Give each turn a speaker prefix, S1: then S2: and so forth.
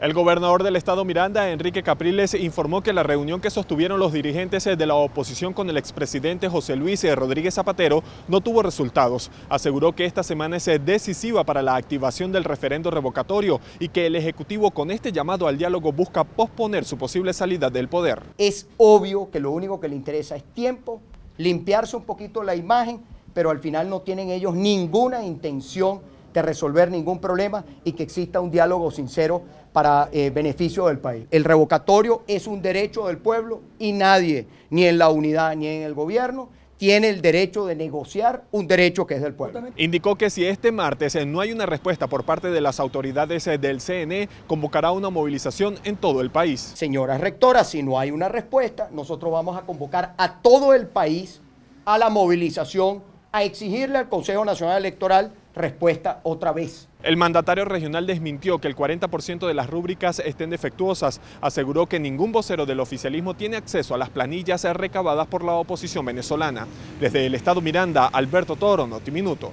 S1: El gobernador del estado Miranda, Enrique Capriles, informó que la reunión que sostuvieron los dirigentes eh, de la oposición con el expresidente José Luis eh, Rodríguez Zapatero no tuvo resultados. Aseguró que esta semana es eh, decisiva para la activación del referendo revocatorio y que el Ejecutivo con este llamado al diálogo busca posponer su posible salida del poder. Es obvio que lo único que le interesa es
S2: tiempo, limpiarse un poquito la imagen, pero al final no tienen ellos ninguna intención de resolver ningún problema y que exista un diálogo sincero para eh, beneficio del país. El revocatorio es un derecho del pueblo y nadie, ni en la unidad ni en el gobierno, tiene el derecho de negociar un derecho que es del pueblo.
S1: Indicó que si este martes eh, no hay una respuesta por parte de las autoridades eh, del CNE, convocará una movilización en todo el país. Señora rectora, si no hay una respuesta, nosotros vamos a convocar a todo el
S2: país a la movilización, a exigirle al Consejo Nacional Electoral respuesta
S1: otra vez. El mandatario regional desmintió que el 40% de las rúbricas estén defectuosas. Aseguró que ningún vocero del oficialismo tiene acceso a las planillas recabadas por la oposición venezolana. Desde el Estado Miranda, Alberto Toro, Notiminuto.